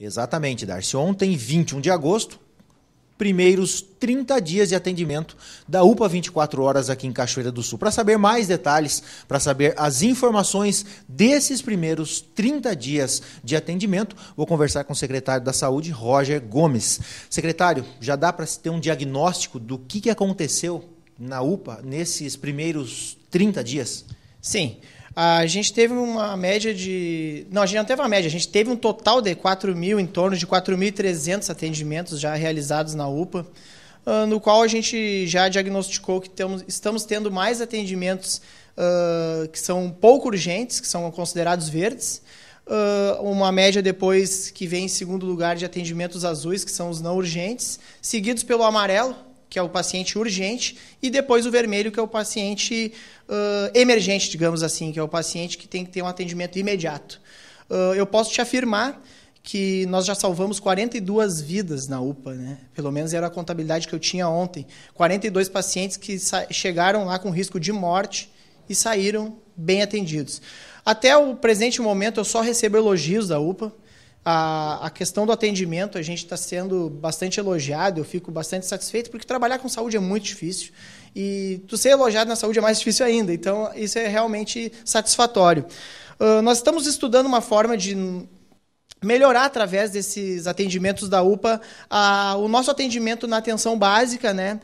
Exatamente, Darcy. Ontem, 21 de agosto, primeiros 30 dias de atendimento da UPA 24 horas aqui em Cachoeira do Sul. Para saber mais detalhes, para saber as informações desses primeiros 30 dias de atendimento, vou conversar com o secretário da Saúde, Roger Gomes. Secretário, já dá para se ter um diagnóstico do que, que aconteceu na UPA nesses primeiros 30 dias? Sim. Sim. A gente teve uma média de. Não, a gente não teve uma média, a gente teve um total de 4 mil, em torno de 4.300 atendimentos já realizados na UPA, ah, no qual a gente já diagnosticou que temos, estamos tendo mais atendimentos uh, que são pouco urgentes, que são considerados verdes. Uh, uma média depois que vem em segundo lugar de atendimentos azuis, que são os não urgentes, seguidos pelo amarelo, que é o paciente urgente, e depois o vermelho, que é o paciente uh, emergente, digamos assim, que é o paciente que tem que ter um atendimento imediato. Uh, eu posso te afirmar que nós já salvamos 42 vidas na UPA, né? Pelo menos era a contabilidade que eu tinha ontem. 42 pacientes que chegaram lá com risco de morte e saíram bem atendidos. Até o presente momento eu só recebo elogios da UPA. A, a questão do atendimento, a gente está sendo bastante elogiado, eu fico bastante satisfeito, porque trabalhar com saúde é muito difícil. E tu ser elogiado na saúde é mais difícil ainda. Então, isso é realmente satisfatório. Uh, nós estamos estudando uma forma de melhorar através desses atendimentos da UPA a, o nosso atendimento na atenção básica, né?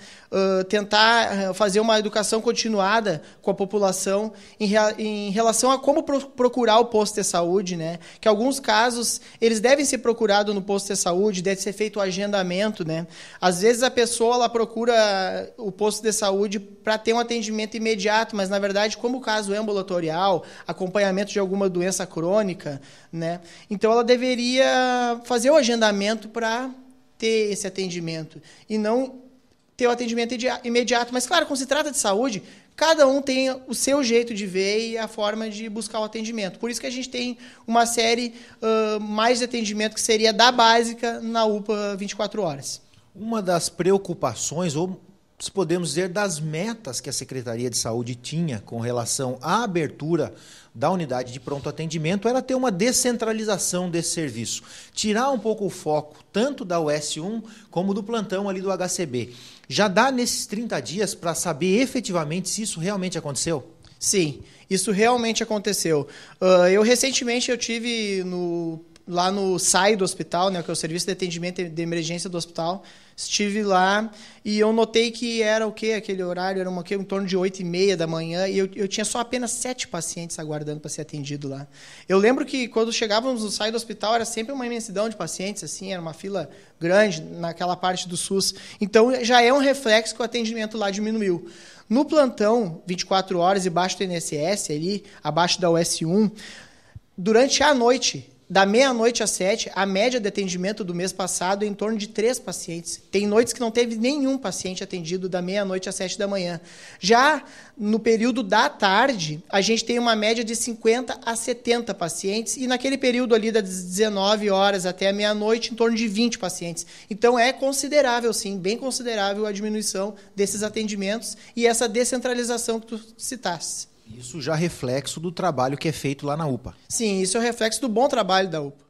tentar fazer uma educação continuada com a população em, rea, em relação a como pro, procurar o posto de saúde, né? Que alguns casos eles devem ser procurados no posto de saúde, deve ser feito o agendamento, né? Às vezes a pessoa ela procura o posto de saúde para ter um atendimento imediato, mas na verdade, como o caso é ambulatorial, acompanhamento de alguma doença crônica, né? Então ela deveria fazer o agendamento para ter esse atendimento e não ter o atendimento imediato. Mas, claro, quando se trata de saúde, cada um tem o seu jeito de ver e a forma de buscar o atendimento. Por isso que a gente tem uma série uh, mais de atendimento que seria da básica na UPA 24 horas. Uma das preocupações, ou podemos dizer, das metas que a Secretaria de Saúde tinha com relação à abertura da unidade de pronto atendimento era ter uma descentralização desse serviço, tirar um pouco o foco tanto da US1 como do plantão ali do HCB. Já dá nesses 30 dias para saber efetivamente se isso realmente aconteceu? Sim, isso realmente aconteceu. Uh, eu recentemente eu tive no lá no SAI do hospital, né, que é o Serviço de Atendimento de Emergência do Hospital. Estive lá e eu notei que era o que aquele horário? Era uma, que, em torno de 8 e meia da manhã e eu, eu tinha só apenas sete pacientes aguardando para ser atendido lá. Eu lembro que quando chegávamos no SAI do hospital era sempre uma imensidão de pacientes, assim, era uma fila grande naquela parte do SUS. Então já é um reflexo que o atendimento lá diminuiu. No plantão, 24 horas e baixo do INSS ali, abaixo da US1, durante a noite da meia-noite às sete, a média de atendimento do mês passado é em torno de três pacientes. Tem noites que não teve nenhum paciente atendido da meia-noite às sete da manhã. Já no período da tarde, a gente tem uma média de 50 a 70 pacientes, e naquele período ali das 19 horas até meia-noite, em torno de 20 pacientes. Então é considerável, sim, bem considerável a diminuição desses atendimentos e essa descentralização que tu citaste. Isso já é reflexo do trabalho que é feito lá na UPA. Sim, isso é reflexo do bom trabalho da UPA.